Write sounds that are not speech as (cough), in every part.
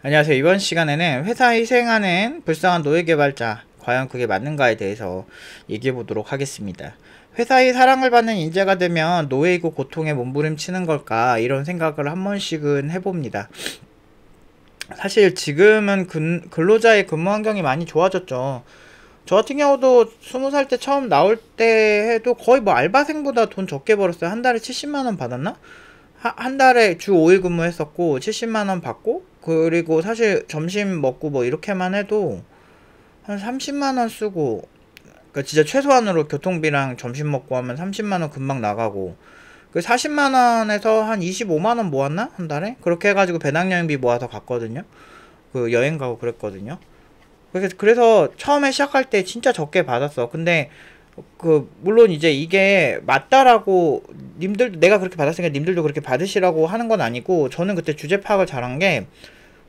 안녕하세요. 이번 시간에는 회사 에 희생하는 불쌍한 노예 개발자, 과연 그게 맞는가에 대해서 얘기해 보도록 하겠습니다. 회사의 사랑을 받는 인재가 되면 노예이고 고통에 몸부림치는 걸까 이런 생각을 한 번씩은 해봅니다. 사실 지금은 근, 근로자의 근무 환경이 많이 좋아졌죠. 저 같은 경우도 스무 살 때 처음 나올 때 해도 거의 뭐 알바생보다 돈 적게 벌었어요. 한 달에 70만원 받았나? 한 달에 주 5일 근무했었고 70만 원 받고 그리고 사실 점심 먹고 뭐 이렇게만 해도 한 30만 원 쓰고 그러니까 진짜 최소한으로 교통비랑 점심 먹고 하면 30만 원 금방 나가고 그 40만 원에서 한 25만 원 모았나 한 달에 그렇게 해가지고 배낭여행비 모아서 갔거든요. 그 여행 가고 그랬거든요. 그래서 처음에 시작할 때 진짜 적게 받았어. 근데 그 물론 이제 이게 맞다라고 님들 내가 그렇게 받았으니까 님들도 그렇게 받으시라고 하는 건 아니고 저는 그때 주제 파악을 잘한 게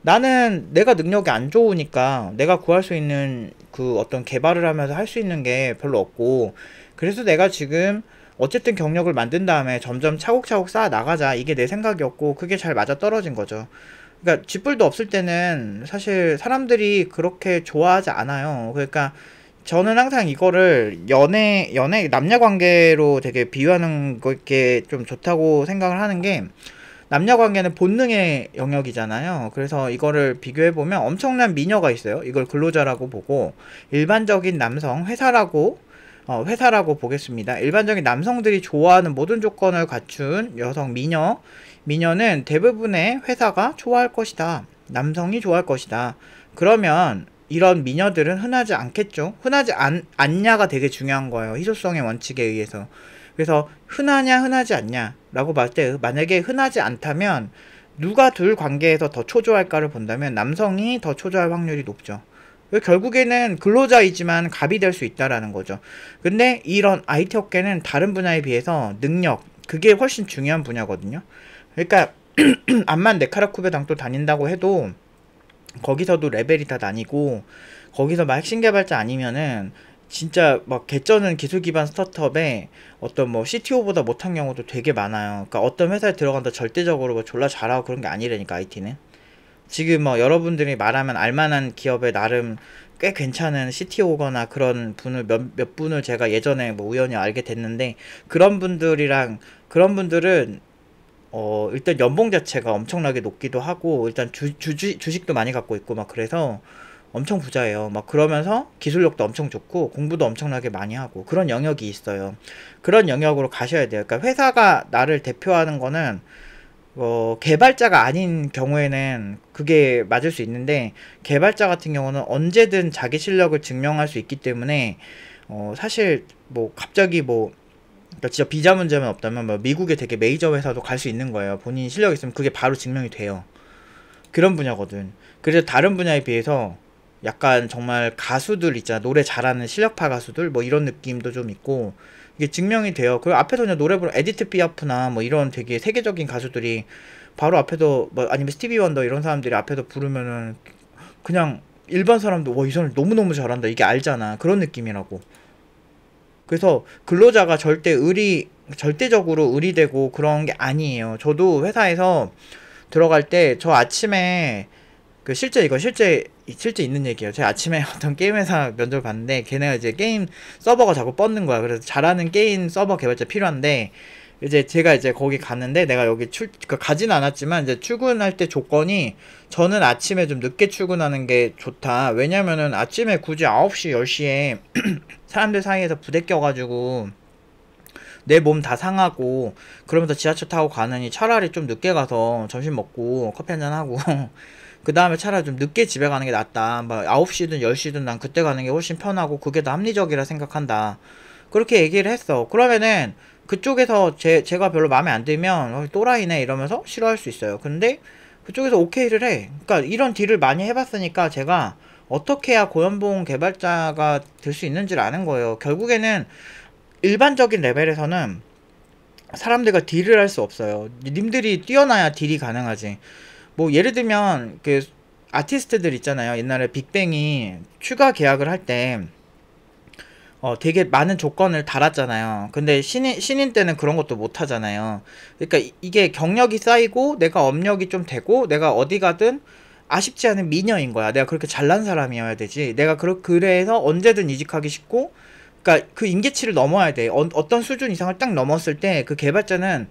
나는 내가 능력이 안 좋으니까 내가 구할 수 있는 그 어떤 개발을 하면서 할 수 있는 게 별로 없고 그래서 내가 지금 어쨌든 경력을 만든 다음에 점점 차곡차곡 쌓아 나가자 이게 내 생각이었고 그게 잘 맞아 떨어진 거죠. 그러니까 쥐뿔도 없을 때는 사실 사람들이 그렇게 좋아하지 않아요. 그러니까 저는 항상 이거를 연애 연애 남녀 관계로 되게 비유하는 게 좀 좋다고 생각을 하는 게 남녀 관계는 본능의 영역이잖아요. 그래서 이거를 비교해 보면 엄청난 미녀가 있어요. 이걸 근로자라고 보고 일반적인 남성 회사라고 어, 회사라고 보겠습니다. 일반적인 남성들이 좋아하는 모든 조건을 갖춘 여성 미녀 미녀는 대부분의 회사가 좋아할 것이다. 남성이 좋아할 것이다. 그러면 이런 미녀들은 흔하지 않겠죠. 흔하지 않, 않냐가 되게 중요한 거예요. 희소성의 원칙에 의해서. 그래서 흔하냐 흔하지 않냐라고 봤을 때 만약에 흔하지 않다면 누가 둘 관계에서 더 초조할까를 본다면 남성이 더 초조할 확률이 높죠. 결국에는 근로자이지만 갑이 될 수 있다라는 거죠. 근데 이런 IT 업계는 다른 분야에 비해서 능력, 그게 훨씬 중요한 분야거든요. 그러니까 (clears throat) 암만 네카라쿠베 당도 다닌다고 해도 거기서도 레벨이 다 나뉘고 거기서 막 핵심 개발자 아니면은 진짜 막 개쩌는 기술 기반 스타트업에 어떤 뭐 CTO보다 못한 경우도 되게 많아요. 그러니까 어떤 회사에 들어간다 절대적으로 뭐 졸라 잘하고 그런 게 아니라니까 IT는. 지금 뭐 여러분들이 말하면 알만한 기업에 나름 꽤 괜찮은 CTO거나 그런 분을 몇, 몇 분을 제가 예전에 뭐 우연히 알게 됐는데 그런 분들이랑 그런 분들은 어, 일단 연봉 자체가 엄청나게 높기도 하고, 일단 주, 주지, 주식도 많이 갖고 있고, 막 그래서 엄청 부자예요. 막 그러면서 기술력도 엄청 좋고, 공부도 엄청나게 많이 하고, 그런 영역이 있어요. 그런 영역으로 가셔야 돼요. 그러니까 회사가 나를 대표하는 거는, 어, 개발자가 아닌 경우에는 그게 맞을 수 있는데, 개발자 같은 경우는 언제든 자기 실력을 증명할 수 있기 때문에, 어, 사실, 뭐, 갑자기 뭐, 그러니까 진짜 비자 문제만 없다면 뭐 미국의 되게 메이저 회사도 갈 수 있는 거예요. 본인 실력 있으면 그게 바로 증명이 돼요. 그런 분야거든. 그래서 다른 분야에 비해서 약간 정말 가수들 있잖아. 노래 잘하는 실력파 가수들 뭐 이런 느낌도 좀 있고 이게 증명이 돼요. 그리고 앞에서 그냥 노래 부르는 에디트 피아프나 뭐 이런 되게 세계적인 가수들이 바로 앞에도뭐 아니면 스티비 원더 이런 사람들이 앞에서 부르면은 그냥 일반 사람도 와이 사람 너무너무 잘한다 이게 알잖아 그런 느낌이라고 그래서 근로자가 절대 의리 절대적으로 의리되고 그런 게 아니에요. 저도 회사에서 들어갈 때 저 아침에 그 실제 이거 실제 실제 있는 얘기예요. 제가 아침에 (laughs) 어떤 게임 회사 면접을 봤는데 걔네가 이제 게임 서버가 자꾸 뻗는 거야. 그래서 잘하는 게임 서버 개발자 필요한데 이제 제가 이제 거기 갔는데 내가 여기 출 그러니까 가진 않았지만 이제 출근할 때 조건이 저는 아침에 좀 늦게 출근하는 게 좋다. 왜냐면은 아침에 굳이 9시 10시에 (clears throat) 사람들 사이에서 부대껴가지고 내 몸 다 상하고 그러면서 지하철 타고 가느니 차라리 좀 늦게 가서 점심 먹고 커피 한잔 하고 (laughs) 그 다음에 차라리 좀 늦게 집에 가는 게 낫다. 막 9시든 10시든 난 그때 가는 게 훨씬 편하고 그게 더 합리적이라 생각한다. 그렇게 얘기를 했어. 그러면은 그쪽에서 제, 제가 별로 마음에 안 들면 어, 또라이네 이러면서 싫어할 수 있어요. 근데 그쪽에서 오케이를 해. 그러니까 이런 딜을 많이 해봤으니까 제가 어떻게 해야 고연봉 개발자가 될 수 있는지를 아는 거예요. 결국에는 일반적인 레벨에서는 사람들과 딜을 할 수 없어요. 님들이 뛰어나야 딜이 가능하지. 뭐 예를 들면 그 아티스트들 있잖아요. 옛날에 빅뱅이 추가 계약을 할 때 어, 되게 많은 조건을 달았잖아요. 근데 신인, 신인 때는 그런 것도 못 하잖아요. 그러니까 이, 게 경력이 쌓이고, 내가 업력이 좀 되고, 내가 어디 가든 아쉽지 않은 미녀인 거야. 내가 그렇게 잘난 사람이어야 되지. 내가 그렇게 그래서 언제든 이직하기 쉽고, 그니까 그 임계치를 넘어야 돼. 어, 떤 수준 이상을 딱 넘었을 때 그 개발자는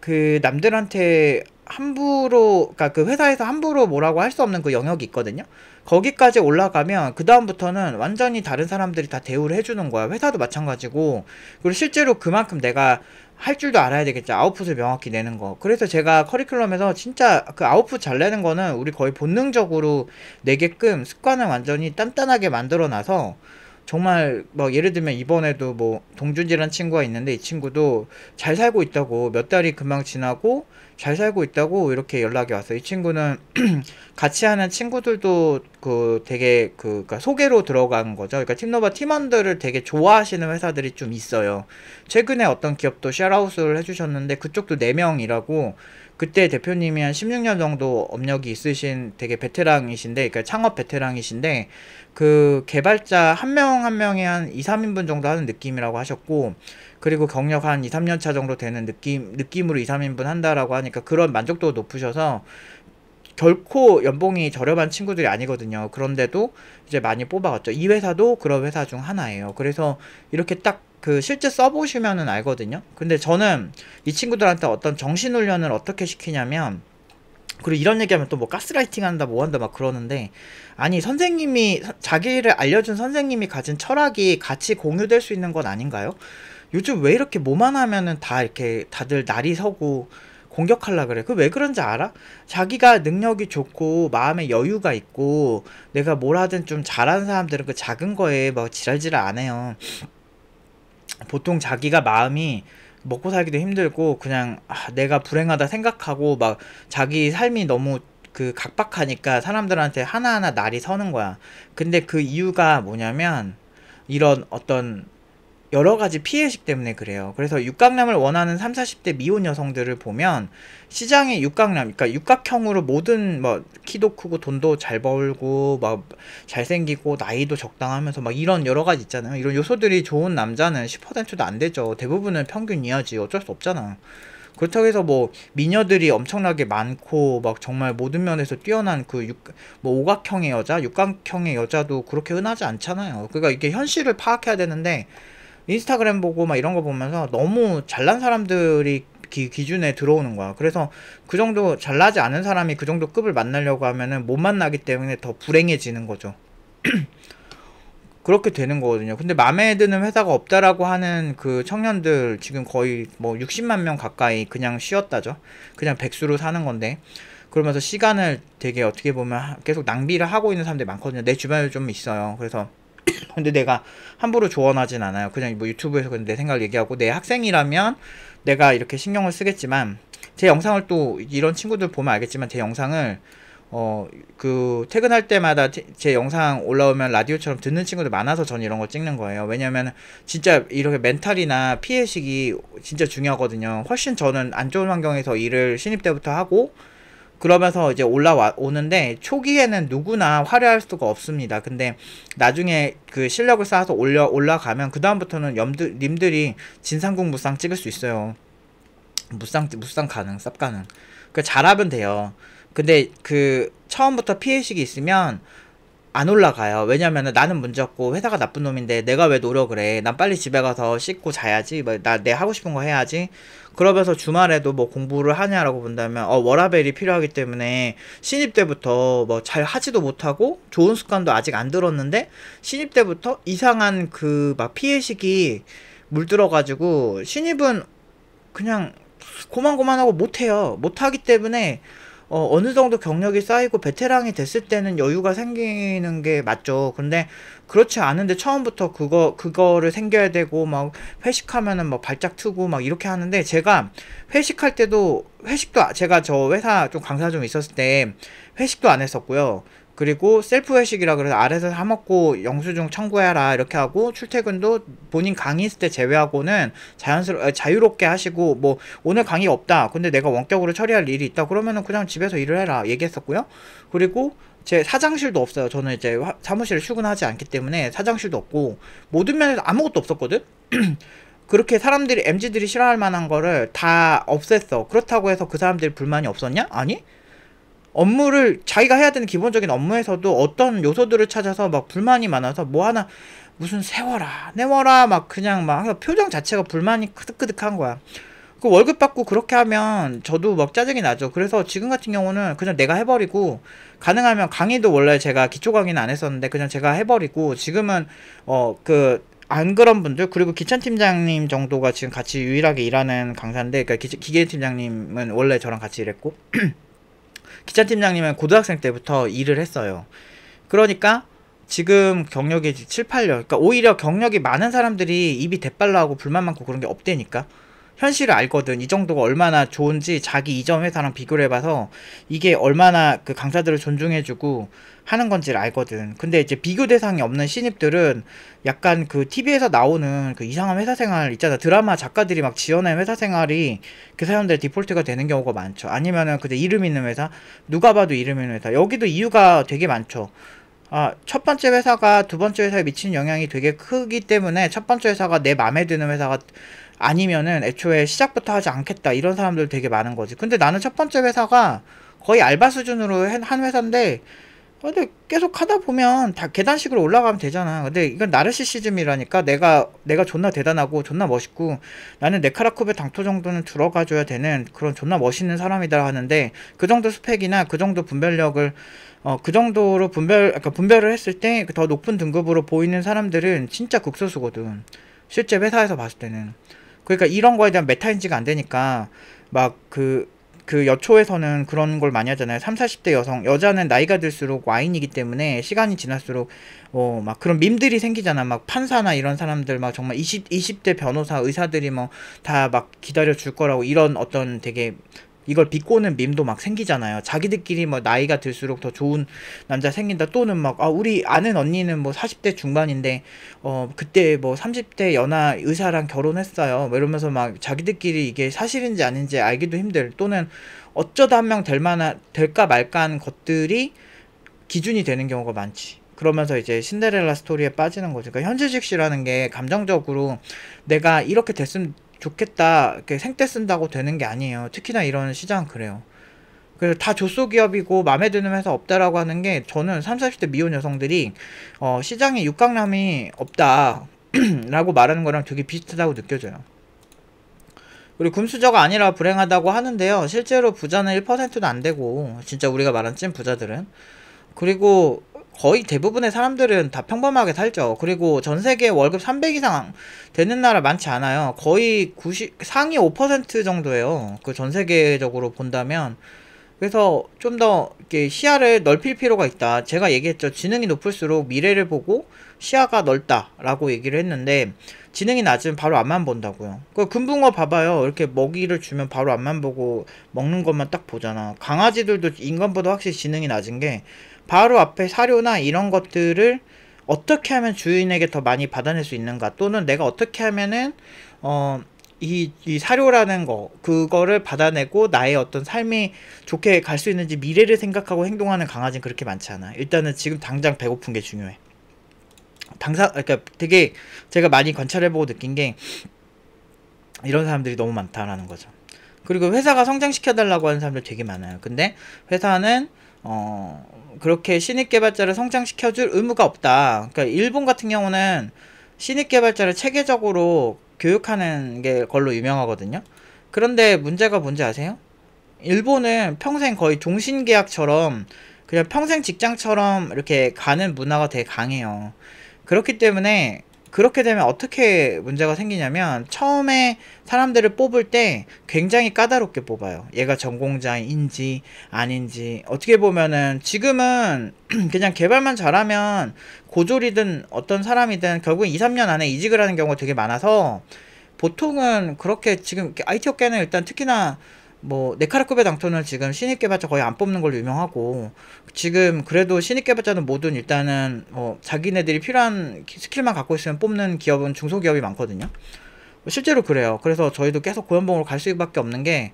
그 남들한테 함부로, 그니까 그 회사에서 함부로 뭐라고 할 수 없는 그 영역이 있거든요. 거기까지 올라가면 그다음부터는 완전히 다른 사람들이 다 대우를 해주는 거야. 회사도 마찬가지고. 그리고 실제로 그만큼 내가 할 줄도 알아야 되겠죠. 아웃풋을 명확히 내는 거. 그래서 제가 커리큘럼에서 진짜 그 아웃풋 잘 내는 거는 우리 거의 본능적으로 내게끔 습관을 완전히 단단하게 만들어 놔서 정말 뭐 예를 들면 이번에도 뭐동준지란 친구가 있는데 이 친구도 잘 살고 있다고 몇 달이 금방 지나고 잘 살고 있다고 이렇게 연락이 왔어요. 이 친구는 (clears throat) 같이 하는 친구들도 그 되게 그 그러니까 소개로 들어간 거죠. 그러니까 팀노바 팀원들을 되게 좋아하시는 회사들이 좀 있어요. 최근에 어떤 기업도 샤라웃을 해주셨는데 그쪽도 4명이라고 그때 대표님이 한 16년 정도 업력이 있으신 되게 베테랑이신데, 그러니까 창업 베테랑이신데, 그 개발자 한 명 한 명에 한 2, 3인분 정도 하는 느낌이라고 하셨고, 그리고 경력 한 2, 3년 차 정도 되는 느낌, 느낌으로 2, 3인분 한다라고 하니까 그런 만족도가 높으셔서, 결코 연봉이 저렴한 친구들이 아니거든요. 그런데도 이제 많이 뽑아왔죠. 이 회사도 그런 회사 중 하나예요. 그래서 이렇게 딱그 실제 써보시면은 알거든요. 근데 저는 이 친구들한테 어떤 정신훈련을 어떻게 시키냐면 그리고 이런 얘기하면 또 뭐 가스라이팅 한다 뭐 한다 막 그러는데 아니 선생님이 자기를 알려준 선생님이 가진 철학이 같이 공유될 수 있는 건 아닌가요? 요즘 왜 이렇게 뭐만 하면은 다 이렇게 다들 날이 서고 공격하려 그래. 그 왜 그런지 알아? 자기가 능력이 좋고 마음에 여유가 있고 내가 뭘 하든 좀 잘하는 사람들은 그 작은 거에 막 뭐 지랄지랄 안 해요. 보통 자기가 마음이 먹고 살기도 힘들고 그냥 아, 내가 불행하다 생각하고 막 자기 삶이 너무 그 각박하니까 사람들한테 하나하나 날이 서는 거야. 근데 그 이유가 뭐냐면 이런 어떤 여러 가지 피해식 때문에 그래요. 그래서 육각남을 원하는 30, 40대 미혼 여성들을 보면 시장에 육각남, 그러니까 육각형으로 모든 뭐 키도 크고 돈도 잘 벌고 막 잘생기고 나이도 적당하면서 막 이런 여러 가지 있잖아요. 이런 요소들이 좋은 남자는 10%도 안 되죠. 대부분은 평균이하지 어쩔 수 없잖아. 그렇다고 해서 뭐 미녀들이 엄청나게 많고 막 정말 모든 면에서 뛰어난 그 육, 뭐 오각형의 여자, 육각형의 여자도 그렇게 흔하지 않잖아요. 그러니까 이게 현실을 파악해야 되는데 인스타그램 보고 막 이런 거 보면서 너무 잘난 사람들이 기, 기준에 들어오는 거야. 그래서 그 정도 잘나지 않은 사람이 그 정도 급을 만나려고 하면은 못 만나기 때문에 더 불행해지는 거죠. (clears throat) 그렇게 되는 거거든요. 근데 마음에 드는 회사가 없다라고 하는 그 청년들 지금 거의 뭐 60만 명 가까이 그냥 쉬었다죠. 그냥 백수로 사는 건데. 그러면서 시간을 되게 어떻게 보면 계속 낭비를 하고 있는 사람들이 많거든요. 내 주변에 좀 있어요. 그래서 근데 내가 함부로 조언하진 않아요. 그냥 뭐 유튜브에서 그냥 내 생각 을 얘기하고 내 학생이라면 내가 이렇게 신경을 쓰겠지만 제 영상을 또 이런 친구들 보면 알겠지만 제 영상을 어 그 퇴근할 때마다 제 영상 올라오면 라디오처럼 듣는 친구들 많아서 전 이런 걸 찍는 거예요. 왜냐면 진짜 이렇게 멘탈이나 피해식이 진짜 중요하거든요. 훨씬 저는 안 좋은 환경에서 일을 신입 때부터 하고 그러면서 이제 올라오는데 와 초기에는 누구나 화려할 수가 없습니다. 근데 나중에 그 실력을 쌓아서 올려 올라가면 그 다음부터는 염들 님들이 진상궁 무쌍 찍을 수 있어요. 무쌍 무쌍 가능, 쌉 가능. 그 잘하면 돼요. 근데 그 처음부터 피해식이 있으면 안 올라가요. 왜냐면 나는 문제 없고 회사가 나쁜 놈인데 내가 왜 노력을 해. 난 빨리 집에 가서 씻고 자야지. 뭐 나 내 하고 싶은 거 해야지. 그러면서 주말에도 뭐 공부를 하냐라고 본다면 어 워라벨이 필요하기 때문에 신입 때부터 뭐 잘 하지도 못하고 좋은 습관도 아직 안 들었는데 신입 때부터 이상한 그 막 피해식이 물들어 가지고 신입은 그냥 고만고만하고 못해요. 못하기 때문에 어, 어느 정도 경력이 쌓이고 베테랑이 됐을 때는 여유가 생기는 게 맞죠. 근데 그렇지 않은데 처음부터 그거 그거를 생겨야 되고 막 회식하면은 막 뭐 발짝 트고 막 이렇게 하는데 제가 회식할 때도 회식도 아, 제가 저 회사 좀 강사 좀 있었을 때 회식도 안 했었고요. 그리고 셀프 회식이라 그래서 아래서 에사 먹고 영수증 청구해라 이렇게 하고 출퇴근도 본인 강의 있을 때 제외하고는 자연스러 어, 자유롭게 하시고 뭐 오늘 강의 없다 근데 내가 원격으로 처리할 일이 있다 그러면은 그냥 집에서 일을 해라 얘기했었고요 그리고 제 사장실도 없어요 저는 이제 화, 사무실에 출근하지 않기 때문에 사장실도 없고 모든 면에서 아무것도 없었거든 (clears throat) 그렇게 사람들이 MZ들이 싫어할 만한 거를 다 없앴어 그렇다고 해서 그 사람들이 불만이 없었냐 아니 업무를 자기가 해야 되는 기본적인 업무에서도 어떤 요소들을 찾아서 막 불만이 많아서 뭐 하나 무슨 세워라 내워라 막 그냥 막 표정 자체가 불만이 끄득끄득한 거야. 그 월급 받고 그렇게 하면 저도 막 짜증이 나죠. 그래서 지금 같은 경우는 그냥 내가 해버리고 가능하면 강의도 원래 제가 기초 강의는 안 했었는데 그냥 제가 해버리고 지금은 어 그 안 그런 분들 그리고 기찬 팀장님 정도가 지금 같이 유일하게 일하는 강사인데 그러니까 기계 팀장님은 원래 저랑 같이 일했고 (clears throat) 기차팀장님은 고등학생 때부터 일을 했어요. 그러니까 지금 경력이 7, 8년. 그러니까 오히려 경력이 많은 사람들이 입이 대빨로 하고 불만 많고 그런 게 없대니까. 현실을 알거든. 이 정도가 얼마나 좋은지 자기 이전 회사랑 비교를 해봐서 이게 얼마나 그 강사들을 존중해주고 하는 건지를 알거든. 근데 이제 비교 대상이 없는 신입들은 약간 그 TV에서 나오는 그 이상한 회사 생활 있잖아. 드라마 작가들이 막 지어낸 회사 생활이 그 사람들 디폴트가 되는 경우가 많죠. 아니면은 그냥 이름 있는 회사, 누가 봐도 이름 있는 회사. 여기도 이유가 되게 많죠. 아, 첫 번째 회사가 두 번째 회사에 미치는 영향이 되게 크기 때문에 첫 번째 회사가 내 마음에 드는 회사가 아니면은 애초에 시작부터 하지 않겠다 이런 사람들 되게 많은 거지. 근데 나는 첫 번째 회사가 거의 알바 수준으로 한 회사인데 근데 계속 하다 보면 다 계단식으로 올라가면 되잖아. 근데 이건 나르시시즘이라니까 내가 내가 존나 대단하고 존나 멋있고 나는 네카라쿠의 당토 정도는 들어가줘야 되는 그런 존나 멋있는 사람이다 하는데 그 정도 스펙이나 그 정도 분별력을 어 그 정도로 분별 그러니까 분별을 했을 때 더 높은 등급으로 보이는 사람들은 진짜 극소수거든. 실제 회사에서 봤을 때는. 그러니까 이런 거에 대한 메타 인지가 안 되니까 막 그 그 여초에서는 그런 걸 많이 하잖아요. 3, 40대 여성, 여자는 나이가 들수록 와인이기 때문에 시간이 지날수록 어 막 그런 밈들이 생기잖아. 막 판사나 이런 사람들 막 정말 20 20대 변호사, 의사들이 뭐 다 막 기다려 줄 거라고 이런 어떤 되게 이걸 비꼬는 밈도 막 생기잖아요. 자기들끼리 뭐 나이가 들수록 더 좋은 남자 생긴다 또는 막 아 우리 아는 언니는 뭐 40대 중반인데 어 그때 뭐 30대 연하 의사랑 결혼했어요. 뭐 이러면서 막 자기들끼리 이게 사실인지 아닌지 알기도 힘들 또는 어쩌다 한 명 될 만한 될까 말까한 것들이 기준이 되는 경우가 많지. 그러면서 이제 신데렐라 스토리에 빠지는 거죠. 그러니까 현실식시라는 게 감정적으로 내가 이렇게 됐으면 좋겠다 이렇게 생떼 쓴다고 되는 게 아니에요. 특히나 이런 시장 그래요. 그래서 다 조소기업이고 마음에 드는 회사 없다라고 하는 게 저는 30, 40대 미혼 여성들이 어, 시장에 육각남이 없다 (clears throat) 라고 말하는 거랑 되게 비슷하다고 느껴져요. 그리고 금수저가 아니라 불행하다고 하는데요. 실제로 부자는 1%도 안 되고 진짜 우리가 말한 찐 부자들은 그리고 거의 대부분의 사람들은 다 평범하게 살죠. 그리고 전 세계 월급 300 이상 되는 나라 많지 않아요. 거의 90 상위 5% 정도예요. 그 전 세계적으로 본다면 그래서 좀 더 이렇게 시야를 넓힐 필요가 있다. 제가 얘기했죠. 지능이 높을수록 미래를 보고 시야가 넓다라고 얘기를 했는데 지능이 낮으면 바로 앞만 본다고요. 그 금붕어 봐봐요. 이렇게 먹이를 주면 바로 앞만 보고 먹는 것만 딱 보잖아. 강아지들도 인간보다 확실히 지능이 낮은 게 바로 앞에 사료나 이런 것들을 어떻게 하면 주인에게 더 많이 받아낼 수 있는가 또는 내가 어떻게 하면은 어 이, 이 사료라는 거 그거를 받아내고 나의 어떤 삶이 좋게 갈 수 있는지 미래를 생각하고 행동하는 강아지는 그렇게 많지 않아 일단은 지금 당장 배고픈 게 중요해 당사 그러니까 되게 제가 많이 관찰해보고 느낀 게 이런 사람들이 너무 많다라는 거죠 그리고 회사가 성장시켜달라고 하는 사람들 되게 많아요 근데 회사는 어 그렇게 신입 개발자를 성장시켜줄 의무가 없다. 그러니까 일본 같은 경우는 신입 개발자를 체계적으로 교육하는 게 걸로 유명하거든요. 그런데 문제가 뭔지 아세요? 일본은 평생 거의 종신 계약처럼 그냥 평생 직장처럼 이렇게 가는 문화가 되게 강해요. 그렇기 때문에 그렇게 되면 어떻게 문제가 생기냐면 처음에 사람들을 뽑을 때 굉장히 까다롭게 뽑아요. 얘가 전공자인지 아닌지 어떻게 보면은 지금은 (clears throat) 그냥 개발만 잘하면 고졸이든 어떤 사람이든 결국 2, 3년 안에 이직을 하는 경우가 되게 많아서 보통은 그렇게 지금 IT 업계는 일단 특히나 뭐 네카라급의 당토는 지금 신입 개발자 거의 안 뽑는 걸로 유명하고 지금 그래도 신입 개발자는 모든 일단은 뭐 자기네들이 필요한 스킬만 갖고 있으면 뽑는 기업은 중소기업이 많거든요. 실제로 그래요. 그래서 저희도 계속 고연봉으로 갈 수밖에 없는 게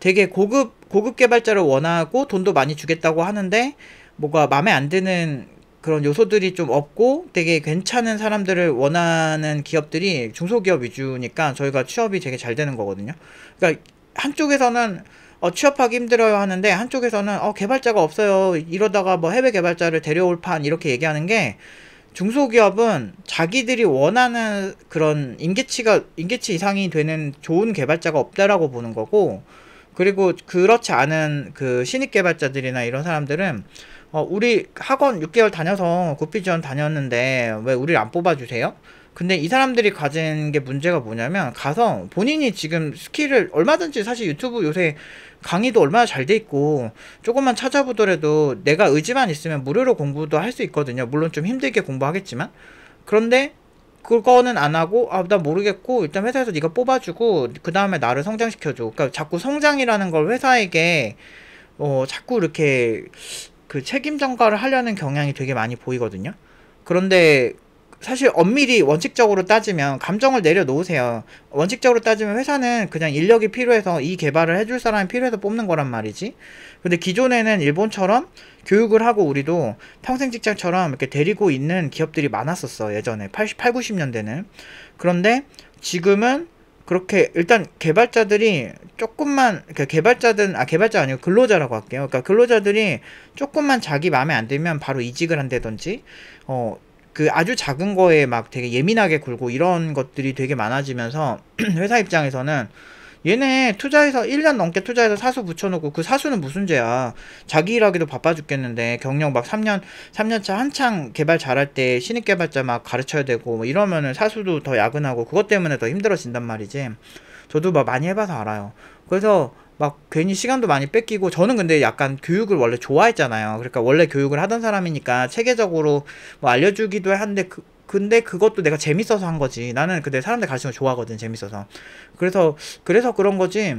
되게 고급 고급 개발자를 원하고 돈도 많이 주겠다고 하는데 뭐가 마음에 안 드는 그런 요소들이 좀 없고 되게 괜찮은 사람들을 원하는 기업들이 중소기업 위주니까 저희가 취업이 되게 잘 되는 거거든요. 그러니까 한쪽에서는 어, 취업하기 힘들어요 하는데 한쪽에서는 어, 개발자가 없어요 이러다가 뭐 해외 개발자를 데려올 판 이렇게 얘기하는 게 중소기업은 자기들이 원하는 그런 임계치가 임계치 이상이 되는 좋은 개발자가 없다라고 보는 거고 그리고 그렇지 않은 그 신입 개발자들이나 이런 사람들은 어, 우리 학원 6개월 다녀서 국비 지원 다녔는데 왜 우리를 안 뽑아주세요? 근데 이 사람들이 가진 게 문제가 뭐냐면 가서 본인이 지금 스킬을 얼마든지 사실 유튜브 요새 강의도 얼마나 잘 돼 있고 조금만 찾아보더라도 내가 의지만 있으면 무료로 공부도 할 수 있거든요. 물론 좀 힘들게 공부하겠지만 그런데 그거는 안 하고 아 나 모르겠고 일단 회사에서 네가 뽑아주고 그 다음에 나를 성장시켜줘. 그러니까 자꾸 성장이라는 걸 회사에게 어 자꾸 이렇게 그 책임 전가를 하려는 경향이 되게 많이 보이거든요. 그런데 사실 엄밀히 원칙적으로 따지면 감정을 내려놓으세요. 원칙적으로 따지면 회사는 그냥 인력이 필요해서 이 개발을 해줄 사람이 필요해서 뽑는 거란 말이지. 근데 기존에는 일본처럼 교육을 하고 우리도 평생 직장처럼 이렇게 데리고 있는 기업들이 많았었어. 예전에 88, 90년대는. 그런데 지금은 그렇게 일단 개발자들이 조금만 그러니까 개발자든 아 개발자 아니고 근로자라고 할게요. 그러니까 근로자들이 조금만 자기 마음에 안 들면 바로 이직을 한다든지 어그 아주 작은 거에 막 되게 예민하게 굴고 이런 것들이 되게 많아지면서 (clears throat) 회사 입장에서는 얘네 투자해서 1년 넘게 투자해서 사수 붙여놓고 그 사수는 무슨 죄야 자기 일하기도 바빠 죽겠는데 경력 막 3년 3년차 한창 개발 잘할 때 신입 개발자 막 가르쳐야 되고 뭐 이러면은 사수도 더 야근하고 그것 때문에 더 힘들어진단 말이지 저도 막 많이 해봐서 알아요 그래서 막 괜히 시간도 많이 뺏기고 저는 근데 약간 교육을 원래 좋아했잖아요. 그러니까 원래 교육을 하던 사람이니까 체계적으로 뭐 알려주기도 한데 그, 근데 그것도 내가 재밌어서 한 거지. 나는 근데 사람들 가르치는 거 좋아하거든 재밌어서. 그래서 그래서 그런 거지.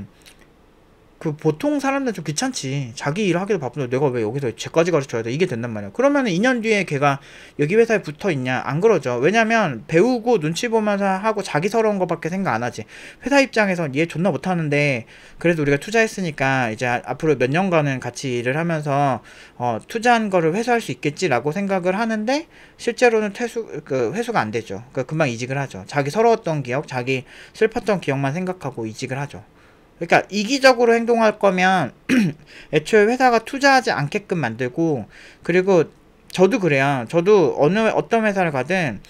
그 보통 사람들 좀 귀찮지. 자기 일 하기도 바쁜데 내가 왜 여기서 쟤까지 가르쳐야 돼? 이게 된단 말이야. 그러면 2년 뒤에 걔가 여기 회사에 붙어 있냐? 안 그러죠. 왜냐면 배우고 눈치 보면서 하고 자기서러운 것밖에 생각 안 하지. 회사 입장에선 얘 존나 못하는데 그래도 우리가 투자했으니까 이제 아, 앞으로 몇 년간은 같이 일을 하면서 어, 투자한 거를 회수할 수 있겠지라고 생각을 하는데 실제로는 퇴수 그 회수가 안 되죠. 그러니 금방 이직을 하죠. 자기 서러웠던 기억, 자기 슬펐던 기억만 생각하고 이직을 하죠. 그러니까 이기적으로 행동할 거면 (clears throat) 애초에 회사가 투자하지 않게끔 만들고 그리고 저도 그래요. 저도 어느 어떤 회사를 가든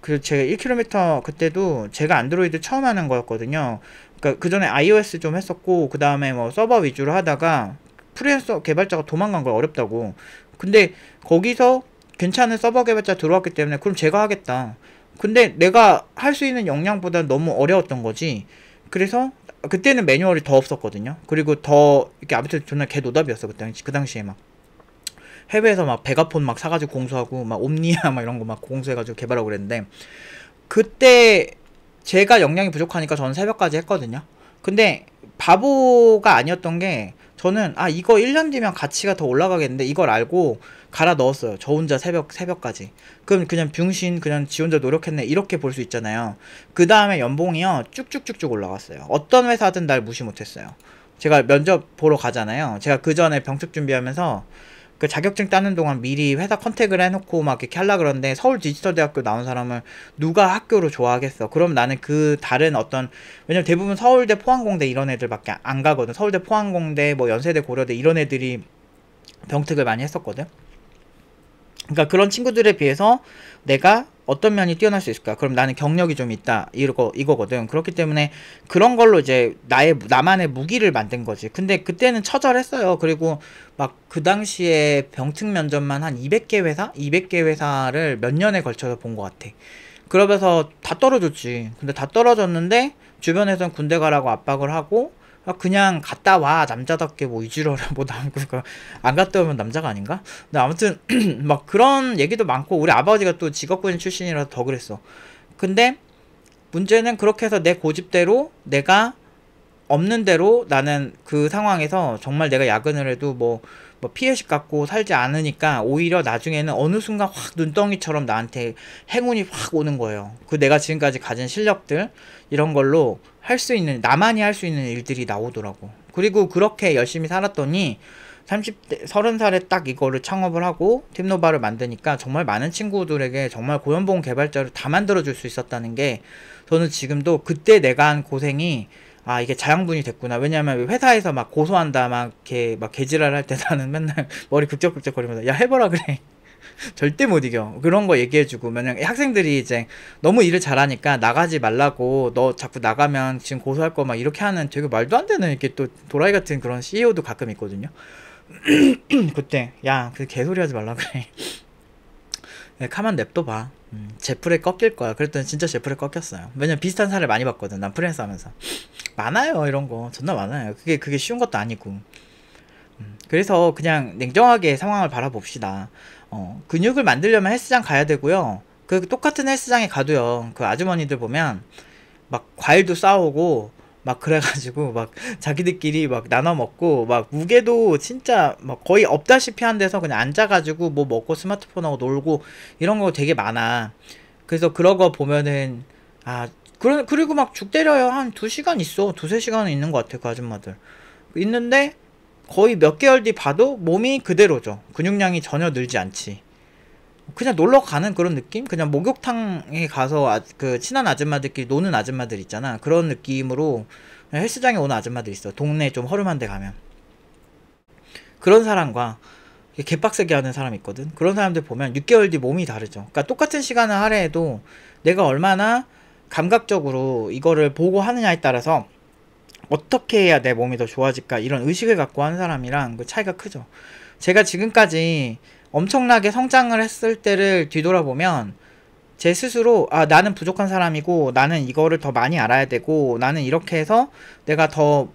그 제가 1km 그때도 제가 안드로이드 처음 하는 거였거든요. 그러니까 그 전에 iOS 좀 했었고 그 다음에 뭐 서버 위주로 하다가 프리랜서 개발자가 도망간 거 어렵다고. 근데 거기서 괜찮은 서버 개발자 들어왔기 때문에 그럼 제가 하겠다. 근데 내가 할 수 있는 역량보다 너무 어려웠던 거지. 그래서 그때는 매뉴얼이 더 없었거든요. 그리고 더 이렇게 아무튼 존나 개 노답이었어 그때 그 당시에 막 해외에서 막 베가폰 막 사가지고 공수하고 막 옴니아 (laughs) 막 이런 거 막 공수해가지고 개발하고 그랬는데 그때 제가 역량이 부족하니까 저는 새벽까지 했거든요. 근데 바보가 아니었던 게 저는 아 이거 1년 뒤면 가치가 더 올라가겠는데 이걸 알고 갈아 넣었어요. 저 혼자 새벽 새벽까지. 그럼 그냥 병신 그냥 지 혼자 노력했네 이렇게 볼 수 있잖아요. 그 다음에 연봉이요 쭉쭉쭉쭉 올라갔어요. 어떤 회사든 날 무시 못했어요. 제가 면접 보러 가잖아요. 제가 그 전에 병특 준비하면서 그 자격증 따는 동안 미리 회사 컨택을 해놓고 막 이렇게 할라 그러는데 서울 디지털 대학교 나온 사람을 누가 학교를 좋아하겠어? 그럼 나는 그 다른 어떤 왜냐면 대부분 서울대, 포항공대 이런 애들밖에 안 가거든. 서울대, 포항공대, 뭐 연세대, 고려대 이런 애들이 병특을 많이 했었거든. 그러니까 그런 친구들에 비해서 내가 어떤 면이 뛰어날 수 있을까? 그럼 나는 경력이 좀 있다. 이거 이거거든. 그렇기 때문에 그런 걸로 이제 나의 나만의 무기를 만든 거지. 근데 그때는 처절했어요. 그리고 막 그 당시에 병특 면접만 한 200개 회사, 200개 회사를 몇 년에 걸쳐서 본 것 같아. 그러면서 다 떨어졌지. 근데 다 떨어졌는데 주변에선 군대 가라고 압박을 하고 아, 그냥 갔다 와 남자답게 뭐 이지러라 뭐 남고 그러니까 안 갔다 오면 남자가 아닌가? 근데 아무튼 (clears throat) 막 그런 얘기도 많고 우리 아버지가 또 직업군 출신이라서 더 그랬어. 근데 문제는 그렇게 해서 내 고집대로 내가 없는 대로 나는 그 상황에서 정말 내가 야근을 해도 뭐, 뭐 피해식 갖고 살지 않으니까 오히려 나중에는 어느 순간 확 눈덩이처럼 나한테 행운이 확 오는 거예요. 그 내가 지금까지 가진 실력들 이런 걸로 할수 있는 나만이 할 수 있는 일들이 나오더라고 그리고 그렇게 열심히 살았더니 30대 30살에 딱 이거를 창업을 하고 팀노바를 만드니까 정말 많은 친구들에게 정말 고연봉 개발자를 다 만들어 줄 수 있었다는 게 저는 지금도 그때 내가 한 고생이 아 이게 자양분이 됐구나 왜냐하면 회사에서 막 고소한다 막 이렇게 막 개지랄 할때 나는 맨날 (laughs) 머리 극적극적 거리면서 야해보라 그래 (laughs) 절대 못 이겨. 그런 거 얘기해주고, 만약 학생들이 이제 너무 일을 잘하니까 나가지 말라고, 너 자꾸 나가면 지금 고소할 거 막 이렇게 하는 되게 말도 안 되는 이렇게 또 도라이 같은 그런 CEO도 가끔 있거든요. (clears throat) 그때, 야, 그 개소리 하지 말라 그래. (laughs) 네, 카만 냅둬봐. 음, 제풀에 꺾일 거야. 그랬더니 진짜 제풀에 꺾였어요. 왜냐면 비슷한 사례 많이 봤거든. 난 프랜스 하면서. (sniffs) 많아요, 이런 거. 존나 많아요. 그게, 그게 쉬운 것도 아니고. 음, 그래서 그냥 냉정하게 상황을 바라봅시다. 어, 근육을 만들려면 헬스장 가야 되고요. 그 똑같은 헬스장에 가도요. 그 아주머니들 보면 막 과일도 싸오고 막 그래가지고 (laughs) 막 자기들끼리 막 나눠 먹고 막 무게도 진짜 막 거의 없다시피 한 데서 그냥 앉아가지고 뭐 먹고 스마트폰하고 놀고 이런 거 되게 많아. 그래서 그런 거 보면은 아 그런 그리고 막 죽 때려요 한 두 시간 있어 두세 시간은 있는 것 같아 그 아줌마들 있는데 거의 몇 개월 뒤 봐도 몸이 그대로죠. 근육량이 전혀 늘지 않지. 그냥 놀러 가는 그런 느낌? 그냥 목욕탕에 가서 아, 그 친한 아줌마들끼리 노는 아줌마들 있잖아. 그런 느낌으로 헬스장에 오는 아줌마들 있어. 동네 좀 허름한 데 가면. 그런 사람과 개빡세게 하는 사람 있거든. 그런 사람들 보면 6개월 뒤 몸이 다르죠. 그러니까 똑같은 시간을 하래해도 내가 얼마나 감각적으로 이거를 보고 하느냐에 따라서 어떻게 해야 내 몸이 더 좋아질까 이런 의식을 갖고 한 사람이랑 그 차이가 크죠. 제가 지금까지 엄청나게 성장을 했을 때를 뒤돌아보면 제 스스로 아 나는 부족한 사람이고 나는 이거를 더 많이 알아야 되고 나는 이렇게 해서 내가 더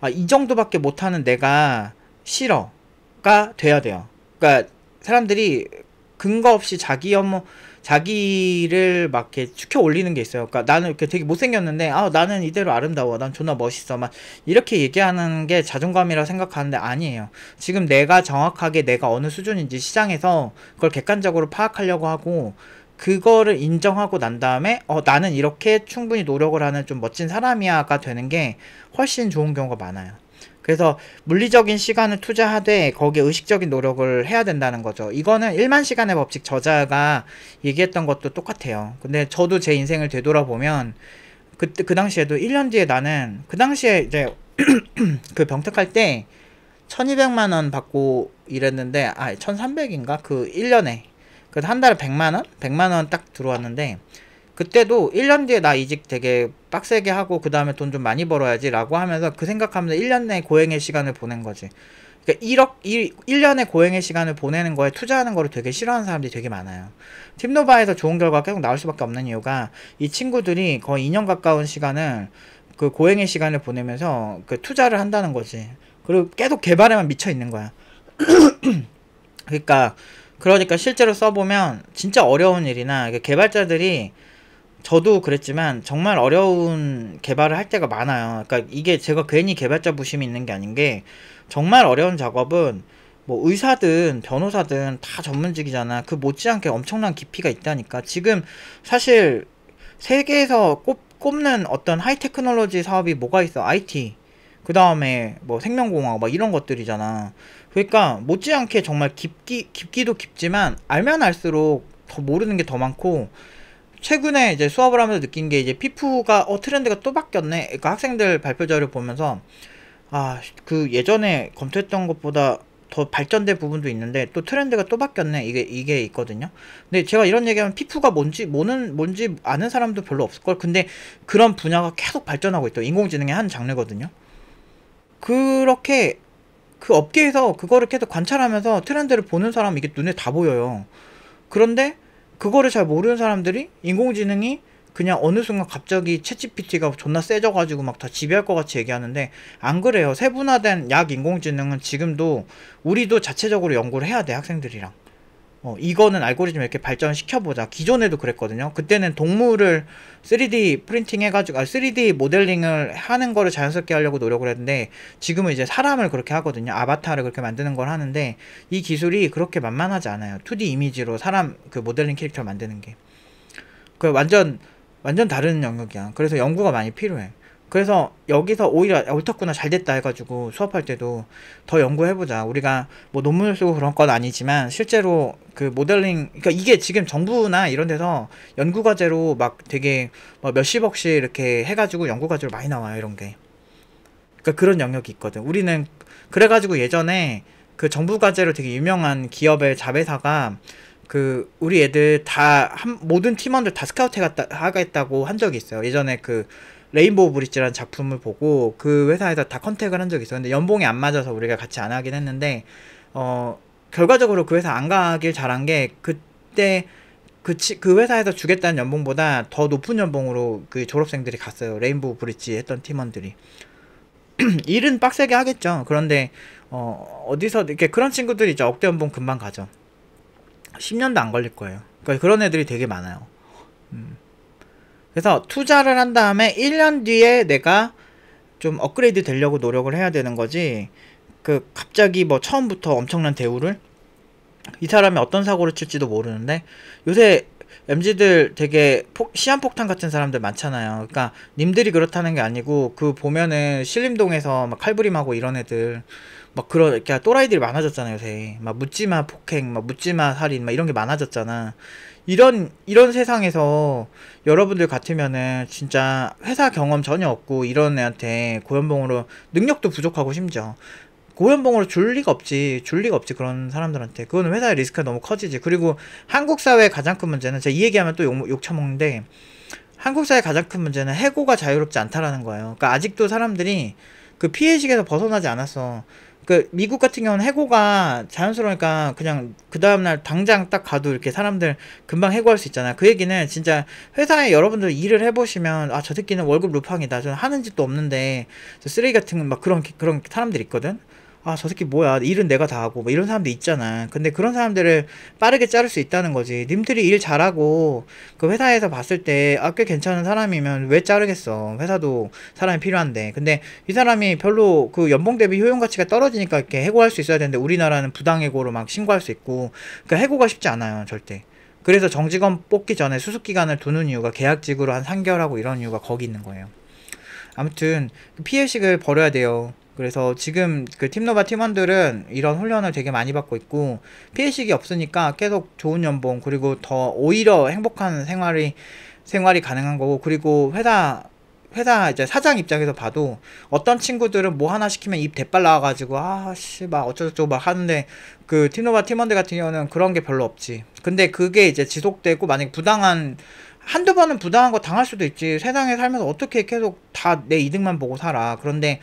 아, 이 정도밖에 못하는 내가 싫어가 돼야 돼요. 그러니까 사람들이 근거 없이 자기 혐오 자기를 막 이렇게 축혀 올리는 게 있어요. 그러니까 나는 이렇게 되게 못생겼는데 아 나는 이대로 아름다워, 난 존나 멋있어, 막 이렇게 얘기하는 게 자존감이라 생각하는데 아니에요. 지금 내가 정확하게 내가 어느 수준인지 시장에서 그걸 객관적으로 파악하려고 하고 그거를 인정하고 난 다음에 어 나는 이렇게 충분히 노력을 하는 좀 멋진 사람이야가 되는 게 훨씬 좋은 경우가 많아요. 그래서 물리적인 시간을 투자하되 거기에 의식적인 노력을 해야 된다는 거죠. 이거는 1만 시간의 법칙 저자가 얘기했던 것도 똑같아요. 근데 저도 제 인생을 되돌아보면 그때 그 당시에도 1년 뒤에 나는 그 당시에 이제 (clears throat) 그 병특할 때 1200만 원 받고 일했는데 아 1300인가 그 1년에 그 한 달에 100만 원? 100만 원 딱 들어왔는데 그때도 1년 뒤에 나 이직 되게 빡세게 하고 그 다음에 돈 좀 많이 벌어야지 라고 하면서 그 생각하면서 1년 내 고행의 시간을 보낸 거지 그러니까 1억 1, 년의 고행의 시간을 보내는 거에 투자하는 거를 되게 싫어하는 사람들이 되게 많아요 팀노바에서 좋은 결과가 계속 나올 수밖에 없는 이유가 이 친구들이 거의 2년 가까운 시간을 그 고행의 시간을 보내면서 그 투자를 한다는 거지 그리고 계속 개발에만 미쳐 있는 거야 (clears throat) 그러니까 그러니까 실제로 써보면 진짜 어려운 일이나 개발자들이 저도 그랬지만 정말 어려운 개발을 할 때가 많아요. 그러니까 이게 제가 괜히 개발자 부심이 있는 게 아닌 게 정말 어려운 작업은 뭐 의사든 변호사든 다 전문직이잖아. 그 못지않게 엄청난 깊이가 있다니까. 지금 사실 세계에서 꼽, 꼽는 어떤 하이테크놀로지 사업이 뭐가 있어? IT. 그 다음에 뭐 생명공학 막 이런 것들이잖아. 그러니까 못지않게 정말 깊기, 깊기도 깊지만 알면 알수록 더 모르는 게 더 많고 최근에 이제 수업을 하면서 느낀 게 이제 피프가어 트렌드가 또 바뀌었네. 그러니까 학생들 발표 자료 보면서 아 그 예전에 검토했던 것보다 더 발전된 부분도 있는데 또 트렌드가 또 바뀌었네 이게 이게 있거든요 근데 제가 이런 얘기하면 피프가 뭔지 뭐는 뭔지 아는 사람도 별로 없을걸 근데 그런 분야가 계속 발전하고 있죠 인공지능의 한 장르거든요 그렇게 그 업계에서 그거를 계속 관찰하면서 트렌드를 보는 사람 이게 눈에 다 보여요 그런데 그거를 잘 모르는 사람들이 인공지능이 그냥 어느 순간 갑자기 채 g 피티가 존나 세져가지고 막 다 지배할 것 같이 얘기하는데 안 그래요. 세분화된 약 인공지능은 지금도 우리도 자체적으로 연구를 해야 돼 학생들이랑. 어, 이거는 알고리즘 이렇게 발전시켜보자. 기존에도 그랬거든요. 그때는 동물을 3D 프린팅 해가지고, 아, 3D 모델링을 하는 거를 자연스럽게 하려고 노력을 했는데, 지금은 이제 사람을 그렇게 하거든요. 아바타를 그렇게 만드는 걸 하는데, 이 기술이 그렇게 만만하지 않아요. 2D 이미지로 사람 그 모델링 캐릭터를 만드는 게. 그 완전, 완전 다른 영역이야. 그래서 연구가 많이 필요해. 그래서 여기서 오히려 옳았구나 잘 됐다 해가지고 수업할 때도 더 연구해보자. 우리가 뭐 논문을 쓰고 그런 건 아니지만 실제로 그 모델링, 그러니까 이게 지금 정부나 이런 데서 연구과제로 막 되게 뭐 몇십억씩 이렇게 해가지고 연구과제로 많이 나와요. 이런 게. 그러니까 그런 영역이 있거든. 우리는 그래가지고 예전에 그 정부과제로 되게 유명한 기업의 자회사가 그 우리 애들 다 한, 모든 팀원들 다 스카우트 해갔다 하겠다고 한 적이 있어요. 예전에 그 레인보우 브릿지라는 작품을 보고 그 회사에서 다 컨택을 한 적이 있었는데 연봉이 안 맞아서 우리가 같이 안 하긴 했는데 어 결과적으로 그 회사 안 가길 잘한 게 그때 그, 치, 그 회사에서 주겠다는 연봉보다 더 높은 연봉으로 그 졸업생들이 갔어요. 레인보우 브릿지 했던 팀원들이. (clears throat) 일은 빡세게 하겠죠. 그런데, 어, 어디서, 이렇게 그런 친구들이 이제 억대 연봉 금방 가죠. 10년도 안 걸릴 거예요. 그러니까 그런 애들이 되게 많아요. 음. 그래서 투자를 한 다음에 1년 뒤에 내가 좀 업그레이드 되려고 노력을 해야 되는 거지 그 갑자기 뭐 처음부터 엄청난 대우를 이 사람이 어떤 사고를 칠지도 모르는데 요새 MZ들 되게 폭, 시한폭탄 같은 사람들 많잖아요. 그러니까 님들이 그렇다는 게 아니고 그 보면은 신림동에서 막 칼부림하고 이런 애들 막 그런 그러니까 또라이들이 많아졌잖아요. 요새 막 묻지마 폭행, 막 묻지마 살인, 막 이런 게 많아졌잖아. 이런 이런 세상에서 여러분들 같으면은 진짜 회사 경험 전혀 없고 이런 애한테 고연봉으로 능력도 부족하고 심지어 고연봉으로 줄 리가 없지 줄 리가 없지 그런 사람들한테 그건 회사의 리스크가 너무 커지지 그리고 한국 사회의 가장 큰 문제는 제가 이 얘기하면 또 욕, 욕 처먹는데 한국 사회의 가장 큰 문제는 해고가 자유롭지 않다라는 거예요 그러니까 아직도 사람들이 그 피해식에서 벗어나지 않았어 그 미국 같은 경우는 해고가 자연스러우니까 그냥 그 다음날 당장 딱 가도 이렇게 사람들 금방 해고할 수 있잖아요. 그 얘기는 진짜 회사에 여러분들 일을 해보시면 아 저 새끼는 월급 루팡이다. 저는 하는 짓도 없는데 쓰레기 같은 막 그런 그런 사람들 있거든. 아, 저 새끼 뭐야. 일은 내가 다 하고. 뭐 이런 사람도 있잖아. 근데 그런 사람들을 빠르게 자를 수 있다는 거지. 님들이 일 잘하고 그 회사에서 봤을 때 아, 꽤 괜찮은 사람이면 왜 자르겠어. 회사도 사람이 필요한데. 근데 이 사람이 별로 그 연봉 대비 효용 가치가 떨어지니까 이렇게 해고할 수 있어야 되는데 우리나라는 부당해고로 막 신고할 수 있고. 그니까 해고가 쉽지 않아요. 절대. 그래서 정직원 뽑기 전에 수습 기간을 두는 이유가 계약직으로 한 3개월하고 이런 이유가 거기 있는 거예요. 아무튼 그 피해식을 버려야 돼요. 그래서 지금 그 팀노바 팀원들은 이런 훈련을 되게 많이 받고 있고 피해식이 없으니까 계속 좋은 연봉 그리고 더 오히려 행복한 생활이 생활이 가능한 거고 그리고 회사 회사 이제 사장 입장에서 봐도 어떤 친구들은 뭐 하나 시키면 입 대빨 나와가지고 아씨 막 어쩌고저쩌고 막 하는데 그 팀노바 팀원들 같은 경우는 그런 게 별로 없지 근데 그게 이제 지속되고 만약에 부당한 한두 번은 부당한 거 당할 수도 있지 세상에 살면서 어떻게 계속 다 내 이득만 보고 살아 그런데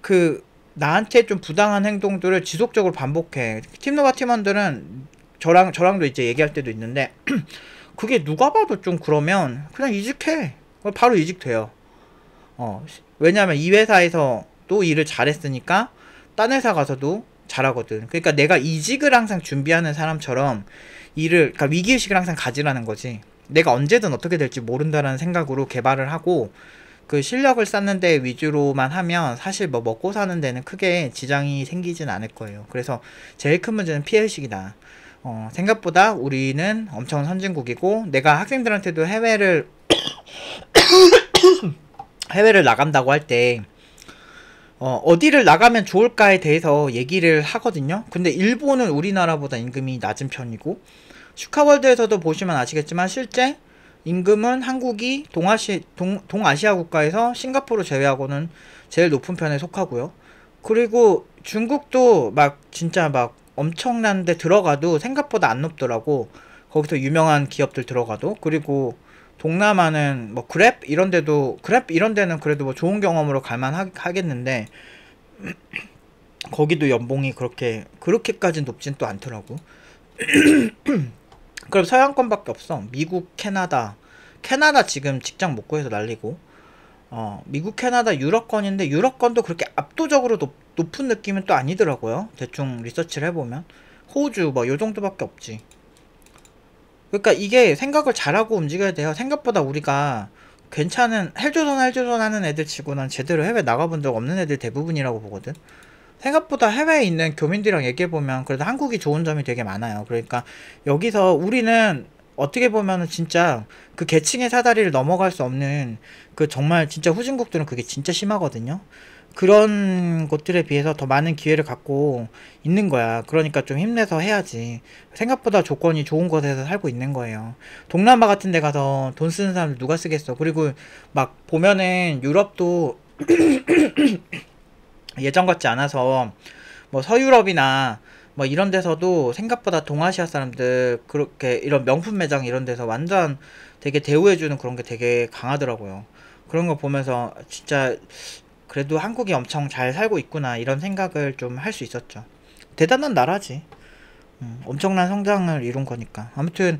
그 나한테 좀 부당한 행동들을 지속적으로 반복해. 팀노바 팀원들은 저랑 저랑도 이제 얘기할 때도 있는데 (clears throat) 그게 누가 봐도 좀 그러면 그냥 이직해. 바로 이직돼요. 어, 왜냐하면 이 회사에서 또 일을 잘했으니까 딴 회사 가서도 잘하거든. 그러니까 내가 이직을 항상 준비하는 사람처럼 일을 그러니까 위기의식을 항상 가지라는 거지. 내가 언제든 어떻게 될지 모른다라는 생각으로 개발을 하고 그 실력을 쌓는 데 위주로만 하면 사실 뭐 먹고 사는 데는 크게 지장이 생기진 않을 거예요. 그래서 제일 큰 문제는 피해의식이다. 어, 생각보다 우리는 엄청 선진국이고 내가 학생들한테도 해외를 (coughs) 해외를 나간다고 할때 어, 어디를 나가면 좋을까에 대해서 얘기를 하거든요. 근데 일본은 우리나라보다 임금이 낮은 편이고 슈카월드에서도 보시면 아시겠지만 실제 임금은 한국이 동아시, 동, 동아시아 국가에서 싱가포르 제외하고는 제일 높은 편에 속하고요. 그리고 중국도 막 진짜 막 엄청난데 들어가도 생각보다 안 높더라고. 거기서 유명한 기업들 들어가도. 그리고 동남아는 뭐 그랩 이런 데도 그랩 이런 데는 그래도 뭐 좋은 경험으로 갈만 하, 겠는데 (clears throat) 거기도 연봉이 그렇게 그렇게까지 높진 또 않더라고. (clears throat) 그럼 서양권밖에 없어. 미국, 캐나다. 캐나다 지금 직장 못 구해서 난리고. 어, 미국, 캐나다, 유럽권인데 유럽권도 그렇게 압도적으로 높, 높은 느낌은 또 아니더라고요. 대충 리서치를 해보면. 호주 뭐 요 정도밖에 없지. 그러니까 이게 생각을 잘하고 움직여야 돼요. 생각보다 우리가 괜찮은 헬조선 헬조선 하는 애들 치고는 제대로 해외 나가본 적 없는 애들 대부분이라고 보거든. 생각보다 해외에 있는 교민들이랑 얘기해보면 그래도 한국이 좋은 점이 되게 많아요. 그러니까 여기서 우리는 어떻게 보면 은 진짜 그 계층의 사다리를 넘어갈 수 없는 그 정말 진짜 후진국들은 그게 진짜 심하거든요. 그런 것들에 비해서 더 많은 기회를 갖고 있는 거야. 그러니까 좀 힘내서 해야지. 생각보다 조건이 좋은 곳에서 살고 있는 거예요. 동남아 같은 데 가서 돈 쓰는 사람 누가 쓰겠어. 그리고 막 보면은 유럽도 (clears throat) (clears throat) 예전 같지 않아서 뭐 서유럽이나 뭐 이런 데서도 생각보다 동아시아 사람들 그렇게 이런 명품 매장 이런 데서 완전 되게 대우해주는 그런 게 되게 강하더라고요. 그런 거 보면서 진짜 그래도 한국이 엄청 잘 살고 있구나 이런 생각을 좀 할 수 있었죠. 대단한 나라지. 음, 엄청난 성장을 이룬 거니까. 아무튼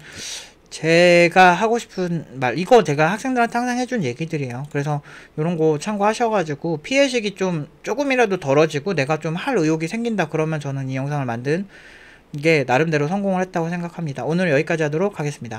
제가 하고 싶은 말 이거 제가 학생들한테 항상 해준 얘기들이에요 그래서 이런 거 참고하셔가지고 피해식이 좀 조금이라도 덜어지고 내가 좀 할 의욕이 생긴다 그러면 저는 이 영상을 만든 게 나름대로 성공을 했다고 생각합니다 오늘 여기까지 하도록 하겠습니다